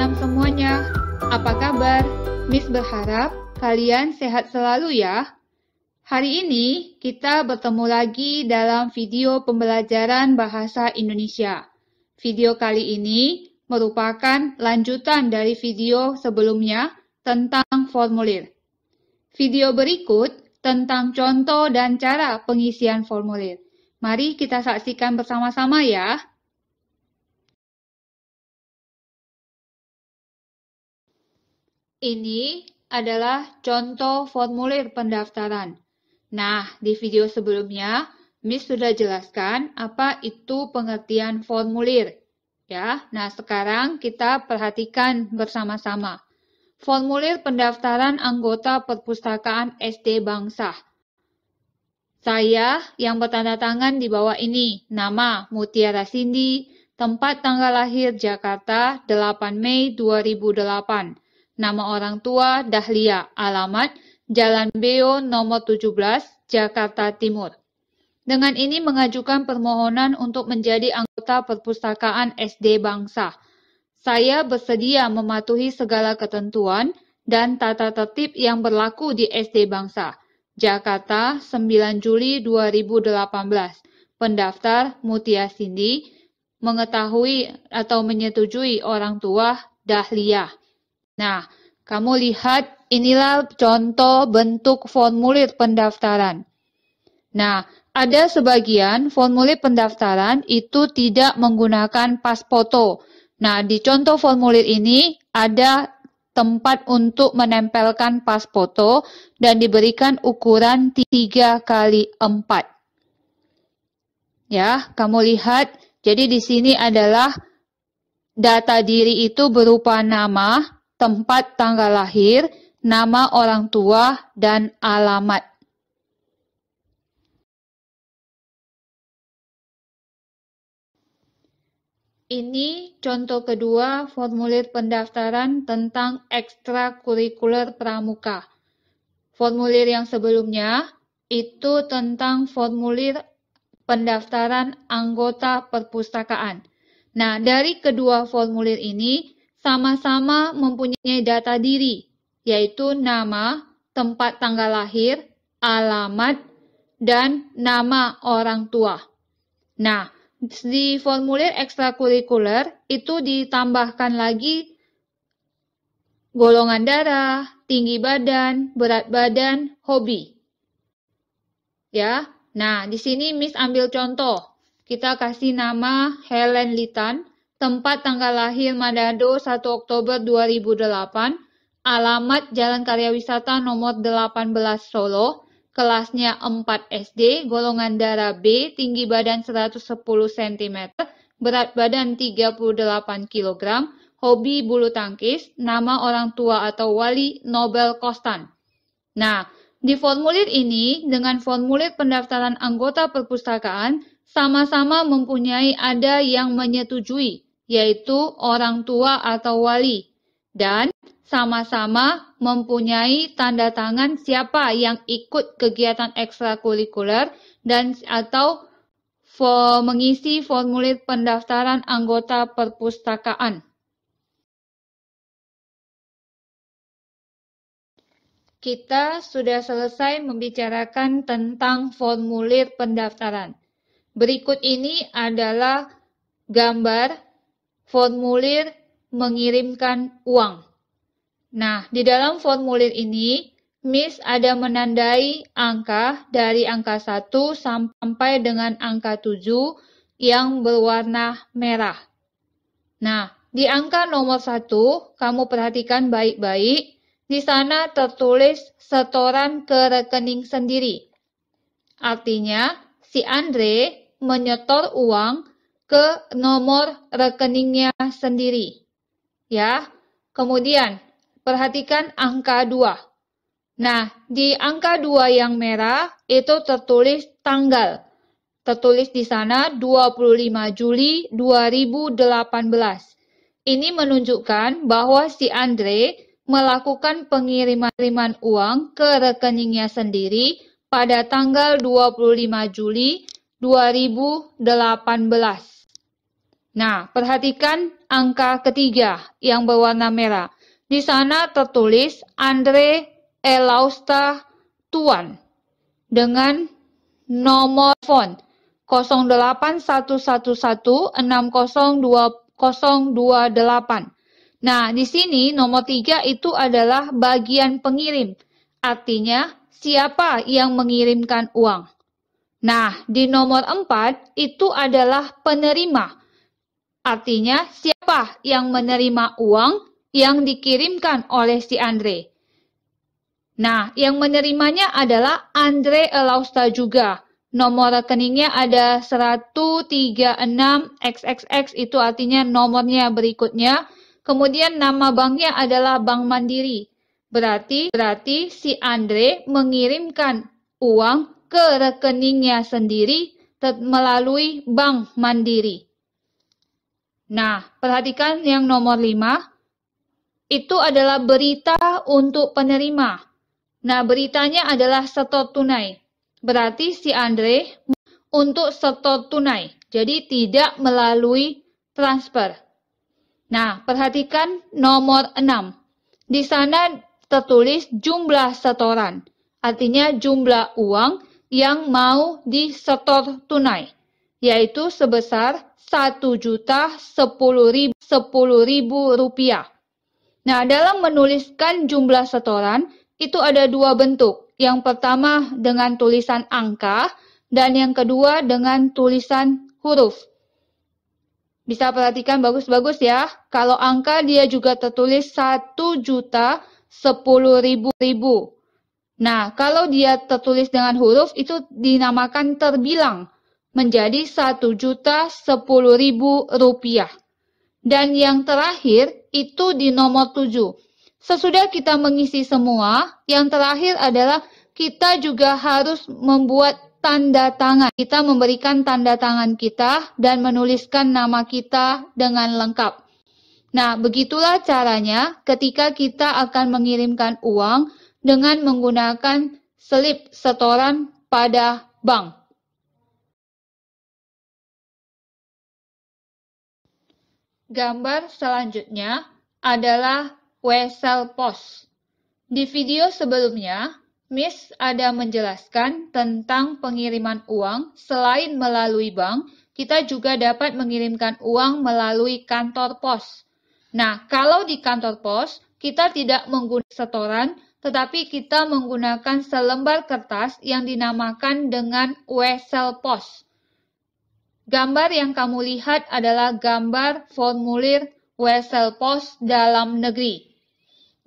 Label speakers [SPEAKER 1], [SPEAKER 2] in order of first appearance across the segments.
[SPEAKER 1] malam semuanya. Apa kabar? Miss berharap kalian sehat selalu ya. Hari ini kita bertemu lagi dalam video pembelajaran bahasa Indonesia. Video kali ini merupakan lanjutan dari video sebelumnya tentang formulir. Video berikut tentang contoh dan cara pengisian formulir. Mari kita saksikan bersama-sama ya. Ini adalah contoh formulir pendaftaran. Nah, di video sebelumnya, Miss sudah jelaskan apa itu pengertian formulir. Ya, nah sekarang kita perhatikan bersama-sama. Formulir pendaftaran anggota perpustakaan SD Bangsa. Saya yang bertanda tangan di bawah ini, nama Mutiara Cindy, tempat tanggal lahir Jakarta 8 Mei 2008 Nama orang tua Dahlia, alamat Jalan Beo nomor 17, Jakarta Timur. Dengan ini mengajukan permohonan untuk menjadi anggota perpustakaan SD Bangsa. Saya bersedia mematuhi segala ketentuan dan tata tertib yang berlaku di SD Bangsa. Jakarta, 9 Juli 2018. Pendaftar Mutia Sindi mengetahui atau menyetujui orang tua Dahlia. Nah, kamu lihat inilah contoh bentuk formulir pendaftaran. Nah, ada sebagian formulir pendaftaran itu tidak menggunakan pas foto. Nah, di contoh formulir ini ada tempat untuk menempelkan pas foto dan diberikan ukuran 3 kali 4. Ya, kamu lihat, jadi di sini adalah data diri itu berupa nama, tempat tanggal lahir, nama orang tua, dan alamat. Ini contoh kedua formulir pendaftaran tentang ekstrakurikuler pramuka. Formulir yang sebelumnya itu tentang formulir pendaftaran anggota perpustakaan. Nah, dari kedua formulir ini, sama-sama mempunyai data diri, yaitu nama, tempat tanggal lahir, alamat, dan nama orang tua. Nah, di formulir ekstrakurikuler itu ditambahkan lagi golongan darah, tinggi badan, berat badan, hobi. Ya. Nah, di sini Miss ambil contoh. Kita kasih nama Helen Litan tempat tanggal lahir Madado, 1 Oktober 2008, alamat Jalan Karya Wisata nomor 18 Solo, kelasnya 4 SD, golongan darah B, tinggi badan 110 cm, berat badan 38 kg, hobi bulu tangkis, nama orang tua atau wali Nobel Kostan. Nah, di formulir ini dengan formulir pendaftaran anggota perpustakaan sama-sama mempunyai ada yang menyetujui yaitu orang tua atau wali, dan sama-sama mempunyai tanda tangan siapa yang ikut kegiatan ekstrakurikuler dan atau for, mengisi formulir pendaftaran anggota perpustakaan. Kita sudah selesai membicarakan tentang formulir pendaftaran. Berikut ini adalah gambar formulir mengirimkan uang. Nah, di dalam formulir ini, Miss ada menandai angka dari angka 1 sampai dengan angka 7 yang berwarna merah. Nah, di angka nomor 1, kamu perhatikan baik-baik. Di sana tertulis setoran ke rekening sendiri. Artinya, si Andre menyetor uang ke nomor rekeningnya sendiri. Ya. Kemudian perhatikan angka 2. Nah, di angka 2 yang merah itu tertulis tanggal. Tertulis di sana 25 Juli 2018. Ini menunjukkan bahwa si Andre melakukan pengiriman uang ke rekeningnya sendiri pada tanggal 25 Juli 2018. Nah, perhatikan angka ketiga yang berwarna merah. Di sana tertulis Andre Elausta Tuan dengan nomor font 08111602028. Nah, di sini nomor tiga itu adalah bagian pengirim. Artinya, siapa yang mengirimkan uang. Nah, di nomor empat itu adalah penerima. Artinya, siapa yang menerima uang yang dikirimkan oleh si Andre? Nah, yang menerimanya adalah Andre Elausta juga. Nomor rekeningnya ada 136XXX, itu artinya nomornya berikutnya. Kemudian nama banknya adalah Bank Mandiri. Berarti, berarti si Andre mengirimkan uang ke rekeningnya sendiri melalui Bank Mandiri. Nah, perhatikan yang nomor 5. Itu adalah berita untuk penerima. Nah, beritanya adalah setor tunai. Berarti si Andre untuk setor tunai. Jadi tidak melalui transfer. Nah, perhatikan nomor 6. Di sana tertulis jumlah setoran. Artinya jumlah uang yang mau disetor tunai yaitu sebesar juta rp rupiah. Nah, dalam menuliskan jumlah setoran, itu ada dua bentuk. Yang pertama dengan tulisan angka, dan yang kedua dengan tulisan huruf. Bisa perhatikan bagus-bagus ya. Kalau angka dia juga tertulis 1 juta 10.000. Nah, kalau dia tertulis dengan huruf itu dinamakan terbilang menjadi satu juta sepuluh ribu rupiah. Dan yang terakhir itu di nomor tujuh. Sesudah kita mengisi semua, yang terakhir adalah kita juga harus membuat tanda tangan. Kita memberikan tanda tangan kita dan menuliskan nama kita dengan lengkap. Nah, begitulah caranya ketika kita akan mengirimkan uang dengan menggunakan slip setoran pada bank. Gambar selanjutnya adalah wesel pos. Di video sebelumnya, Miss ada menjelaskan tentang pengiriman uang selain melalui bank, kita juga dapat mengirimkan uang melalui kantor pos. Nah, kalau di kantor pos, kita tidak menggunakan setoran, tetapi kita menggunakan selembar kertas yang dinamakan dengan wesel pos. Gambar yang kamu lihat adalah gambar formulir Wesel pos dalam negeri.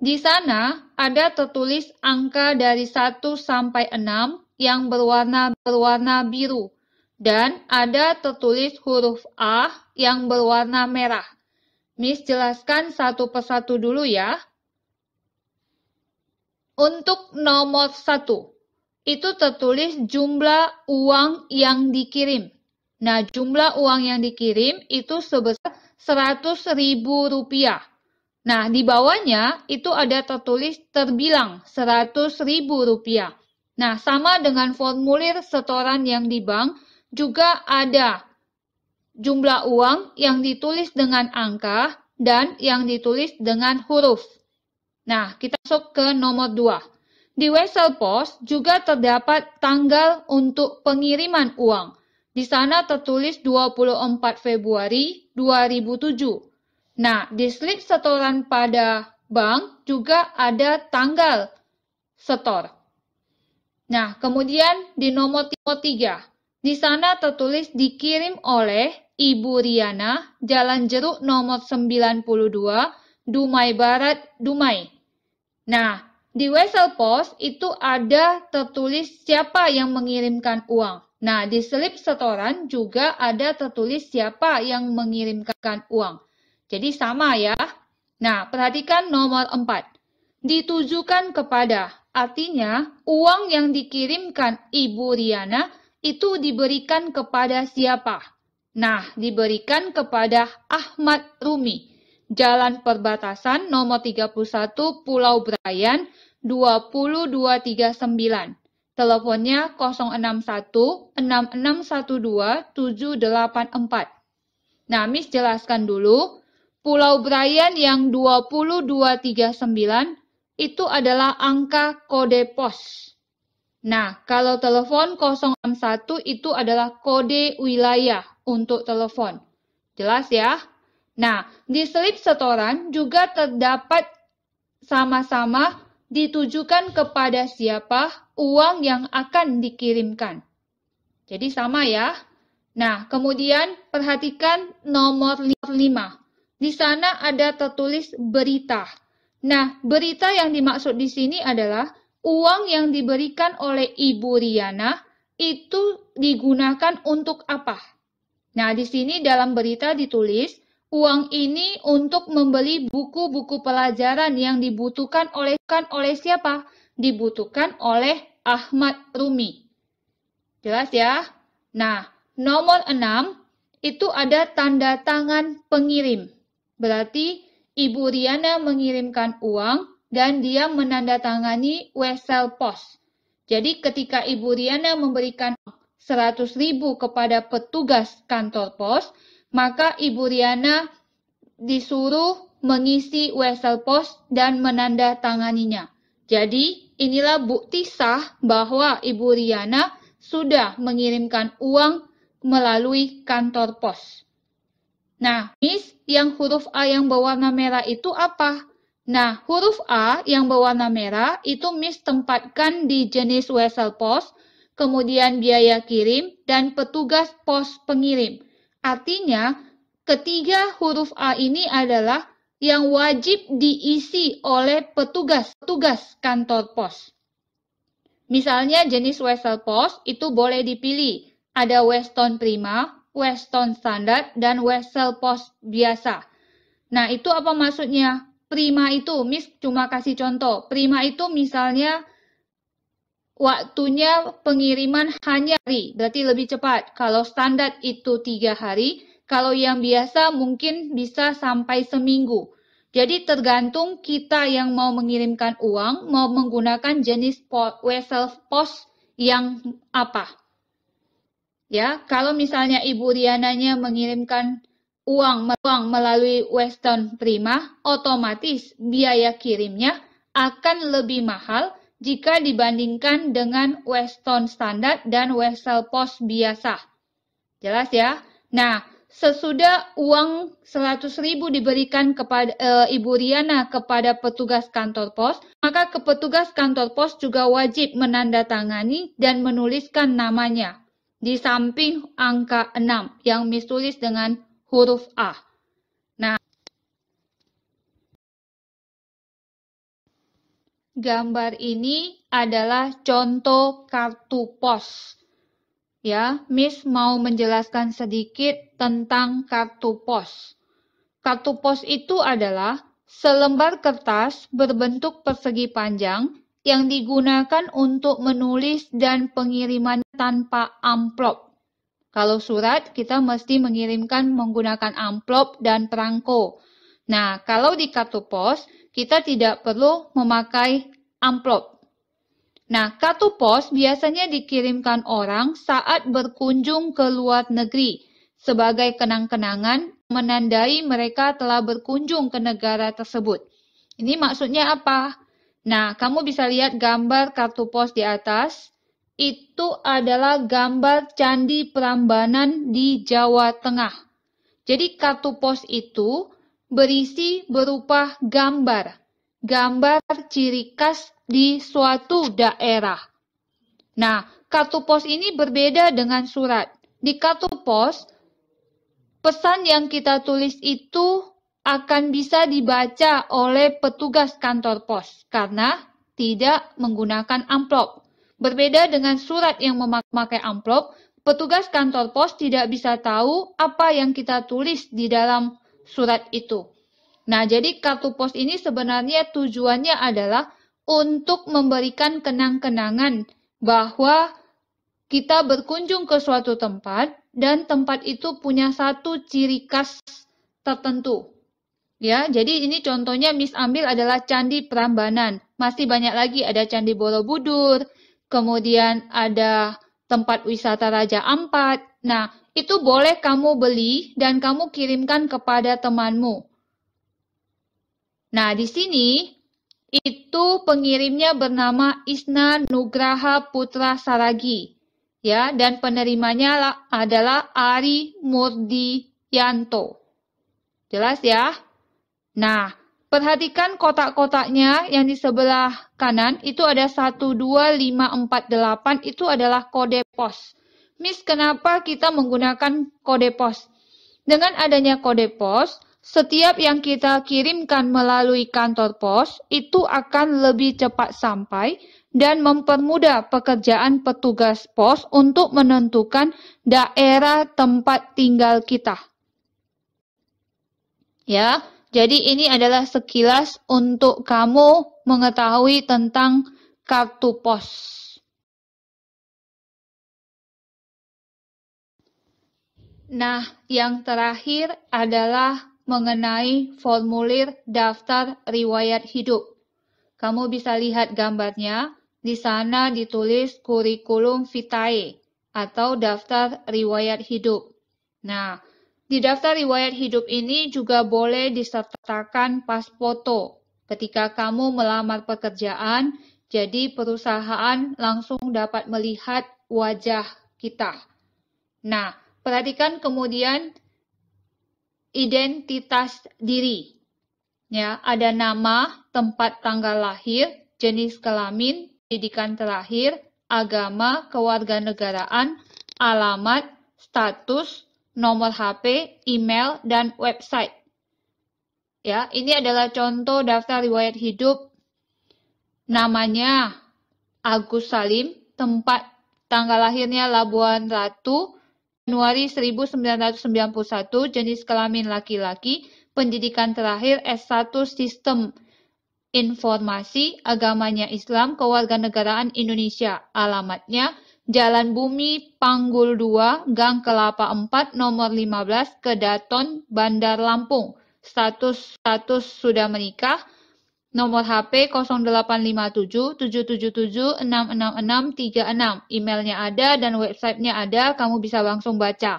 [SPEAKER 1] Di sana ada tertulis angka dari 1 sampai 6 yang berwarna berwarna biru dan ada tertulis huruf A yang berwarna merah. Miss jelaskan satu persatu dulu ya. Untuk nomor satu, itu tertulis jumlah uang yang dikirim. Nah, jumlah uang yang dikirim itu sebesar 100 ribu rupiah. Nah, di bawahnya itu ada tertulis terbilang 100 ribu rupiah. Nah, sama dengan formulir setoran yang di bank, juga ada jumlah uang yang ditulis dengan angka dan yang ditulis dengan huruf. Nah, kita masuk ke nomor 2. Di wesel pos juga terdapat tanggal untuk pengiriman uang. Di sana tertulis 24 Februari 2007. Nah, di slip setoran pada bank juga ada tanggal setor. Nah, kemudian di nomor 3, di sana tertulis dikirim oleh Ibu Riana, Jalan Jeruk nomor 92, Dumai Barat, Dumai. Nah, di Wesel pos itu ada tertulis siapa yang mengirimkan uang. Nah, di slip setoran juga ada tertulis siapa yang mengirimkan uang. Jadi sama ya. Nah, perhatikan nomor 4. Ditujukan kepada, artinya uang yang dikirimkan Ibu Riana itu diberikan kepada siapa? Nah, diberikan kepada Ahmad Rumi. Jalan Perbatasan nomor 31 Pulau Brayan sembilan. Teleponnya 061 6612 784. Nah, Miss jelaskan dulu, Pulau Brian yang 2239 itu adalah angka kode pos. Nah, kalau telepon 061 itu adalah kode wilayah untuk telepon. Jelas ya? Nah, di slip setoran juga terdapat sama-sama ditujukan kepada siapa uang yang akan dikirimkan. Jadi sama ya. Nah, kemudian perhatikan nomor 5. Di sana ada tertulis berita. Nah, berita yang dimaksud di sini adalah uang yang diberikan oleh Ibu Riana itu digunakan untuk apa? Nah, di sini dalam berita ditulis Uang ini untuk membeli buku-buku pelajaran yang dibutuhkan oleh kan oleh siapa? Dibutuhkan oleh Ahmad Rumi. Jelas ya? Nah, nomor 6 itu ada tanda tangan pengirim. Berarti Ibu Riana mengirimkan uang dan dia menandatangani wesel pos. Jadi ketika Ibu Riana memberikan 100 ribu kepada petugas kantor pos, maka Ibu Riana disuruh mengisi wesel pos dan menandatanganinya. Jadi, inilah bukti sah bahwa Ibu Riana sudah mengirimkan uang melalui kantor pos. Nah, Miss, yang huruf A yang berwarna merah itu apa? Nah, huruf A yang berwarna merah itu Miss tempatkan di jenis wesel pos, kemudian biaya kirim, dan petugas pos pengirim. Artinya, ketiga huruf A ini adalah yang wajib diisi oleh petugas-petugas kantor pos. Misalnya jenis wesel pos itu boleh dipilih. Ada Weston Prima, Weston Standard, dan wesel pos biasa. Nah, itu apa maksudnya? Prima itu, Miss cuma kasih contoh. Prima itu misalnya waktunya pengiriman hanya hari, berarti lebih cepat. Kalau standar itu tiga hari, kalau yang biasa mungkin bisa sampai seminggu. Jadi tergantung kita yang mau mengirimkan uang, mau menggunakan jenis wesel pos yang apa. Ya, kalau misalnya Ibu Riananya mengirimkan uang, uang melalui Western Prima, otomatis biaya kirimnya akan lebih mahal jika dibandingkan dengan Weston standar dan Wessel Post biasa. Jelas ya? Nah, sesudah uang 100.000 diberikan kepada e, Ibu Riana kepada petugas kantor pos, maka ke petugas kantor pos juga wajib menandatangani dan menuliskan namanya di samping angka 6 yang ditulis dengan huruf A. Nah, Gambar ini adalah contoh kartu pos. Ya, Miss mau menjelaskan sedikit tentang kartu pos. Kartu pos itu adalah selembar kertas berbentuk persegi panjang yang digunakan untuk menulis dan pengiriman tanpa amplop. Kalau surat, kita mesti mengirimkan menggunakan amplop dan perangko. Nah, kalau di kartu pos, kita tidak perlu memakai amplop. Nah, kartu pos biasanya dikirimkan orang saat berkunjung ke luar negeri sebagai kenang-kenangan menandai mereka telah berkunjung ke negara tersebut. Ini maksudnya apa? Nah, kamu bisa lihat gambar kartu pos di atas. Itu adalah gambar Candi Prambanan di Jawa Tengah. Jadi kartu pos itu berisi berupa gambar, gambar ciri khas di suatu daerah. Nah, kartu pos ini berbeda dengan surat. Di kartu pos, pesan yang kita tulis itu akan bisa dibaca oleh petugas kantor pos karena tidak menggunakan amplop. Berbeda dengan surat yang memakai amplop, petugas kantor pos tidak bisa tahu apa yang kita tulis di dalam surat itu. Nah, jadi kartu pos ini sebenarnya tujuannya adalah untuk memberikan kenang-kenangan bahwa kita berkunjung ke suatu tempat dan tempat itu punya satu ciri khas tertentu. Ya, jadi ini contohnya Miss Ambil adalah Candi Prambanan. Masih banyak lagi ada Candi Borobudur, kemudian ada tempat wisata Raja Ampat. Nah, itu boleh kamu beli dan kamu kirimkan kepada temanmu. Nah, di sini itu pengirimnya bernama Isna Nugraha Putra Saragi. Ya, dan penerimanya adalah Ari Yanto. Jelas ya? Nah, perhatikan kotak-kotaknya yang di sebelah kanan itu ada 12548 itu adalah kode pos. Miss, kenapa kita menggunakan kode pos? Dengan adanya kode pos, setiap yang kita kirimkan melalui kantor pos itu akan lebih cepat sampai dan mempermudah pekerjaan petugas pos untuk menentukan daerah tempat tinggal kita. Ya, jadi ini adalah sekilas untuk kamu mengetahui tentang kartu pos. Nah, yang terakhir adalah mengenai formulir daftar riwayat hidup. Kamu bisa lihat gambarnya, di sana ditulis kurikulum vitae atau daftar riwayat hidup. Nah, di daftar riwayat hidup ini juga boleh disertakan pas foto. Ketika kamu melamar pekerjaan, jadi perusahaan langsung dapat melihat wajah kita. Nah, Perhatikan kemudian identitas diri. Ya, ada nama, tempat tanggal lahir, jenis kelamin, pendidikan terakhir, agama, kewarganegaraan, alamat, status, nomor HP, email, dan website. Ya, ini adalah contoh daftar riwayat hidup. Namanya Agus Salim, tempat tanggal lahirnya Labuan Ratu, Januari 1991 jenis kelamin laki-laki, pendidikan terakhir S1 Sistem Informasi, agamanya Islam, kewarganegaraan Indonesia, alamatnya Jalan Bumi Panggul 2, Gang Kelapa 4, nomor 15, Kedaton, Bandar Lampung. Status status sudah menikah, Nomor HP 085777776636. Emailnya ada dan websitenya ada, kamu bisa langsung baca.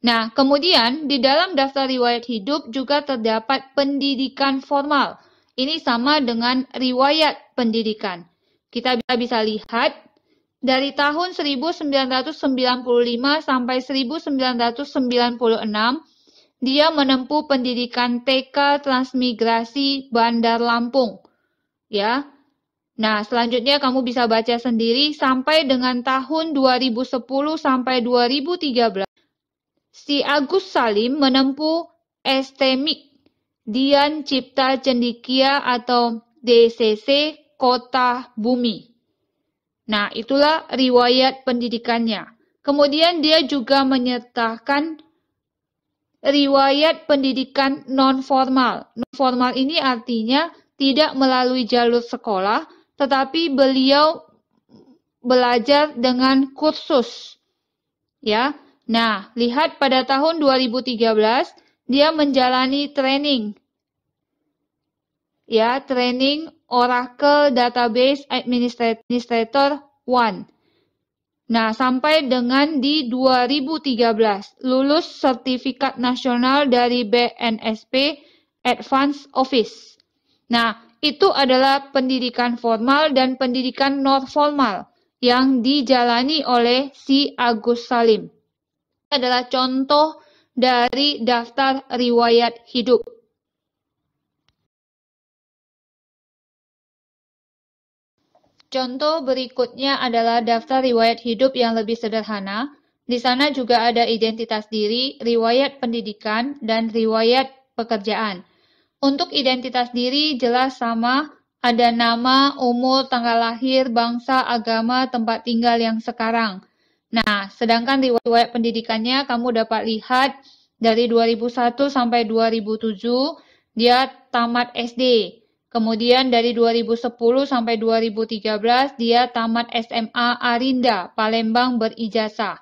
[SPEAKER 1] Nah, kemudian di dalam daftar riwayat hidup juga terdapat pendidikan formal. Ini sama dengan riwayat pendidikan. Kita bisa lihat dari tahun 1995 sampai 1996 dia menempuh pendidikan TK Transmigrasi Bandar Lampung. Ya. Nah, selanjutnya kamu bisa baca sendiri sampai dengan tahun 2010 sampai 2013. Si Agus Salim menempuh estemik Dian Cipta Cendikia atau DCC Kota Bumi. Nah, itulah riwayat pendidikannya. Kemudian dia juga menyertakan riwayat pendidikan non-formal. Non-formal ini artinya tidak melalui jalur sekolah, tetapi beliau belajar dengan kursus. Ya. Nah, lihat pada tahun 2013 dia menjalani training. Ya, training Oracle Database Administrator 1 Nah, sampai dengan di 2013 lulus sertifikat nasional dari BNSP Advanced Office. Nah, itu adalah pendidikan formal dan pendidikan non formal yang dijalani oleh si Agus Salim. Ini adalah contoh dari daftar riwayat hidup. Contoh berikutnya adalah daftar riwayat hidup yang lebih sederhana. Di sana juga ada identitas diri, riwayat pendidikan, dan riwayat pekerjaan. Untuk identitas diri jelas sama, ada nama, umur, tanggal lahir, bangsa, agama, tempat tinggal yang sekarang. Nah, sedangkan riwayat pendidikannya kamu dapat lihat dari 2001 sampai 2007 dia tamat SD. Kemudian dari 2010 sampai 2013 dia tamat SMA Arinda, Palembang berijazah.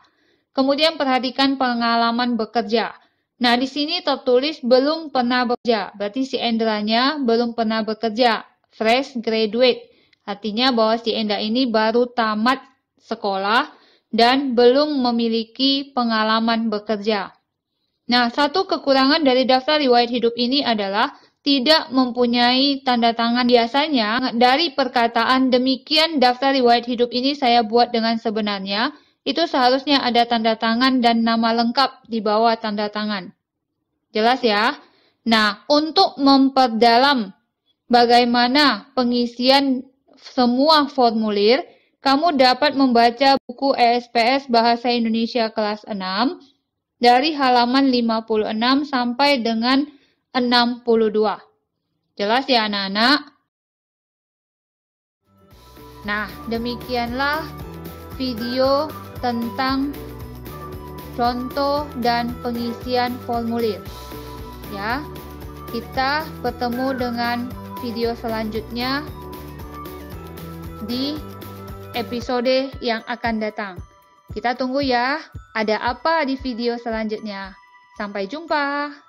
[SPEAKER 1] Kemudian perhatikan pengalaman bekerja. Nah, di sini tertulis belum pernah bekerja. Berarti si Endranya belum pernah bekerja. Fresh graduate. Artinya bahwa si Endra ini baru tamat sekolah dan belum memiliki pengalaman bekerja. Nah, satu kekurangan dari daftar riwayat hidup ini adalah tidak mempunyai tanda tangan biasanya dari perkataan demikian daftar riwayat hidup ini saya buat dengan sebenarnya itu seharusnya ada tanda tangan dan nama lengkap di bawah tanda tangan. Jelas ya? Nah, untuk memperdalam bagaimana pengisian semua formulir, kamu dapat membaca buku ESPS Bahasa Indonesia kelas 6 dari halaman 56 sampai dengan 62. Jelas ya anak-anak? Nah, demikianlah video tentang contoh dan pengisian formulir. Ya, kita bertemu dengan video selanjutnya di episode yang akan datang. Kita tunggu ya, ada apa di video selanjutnya. Sampai jumpa.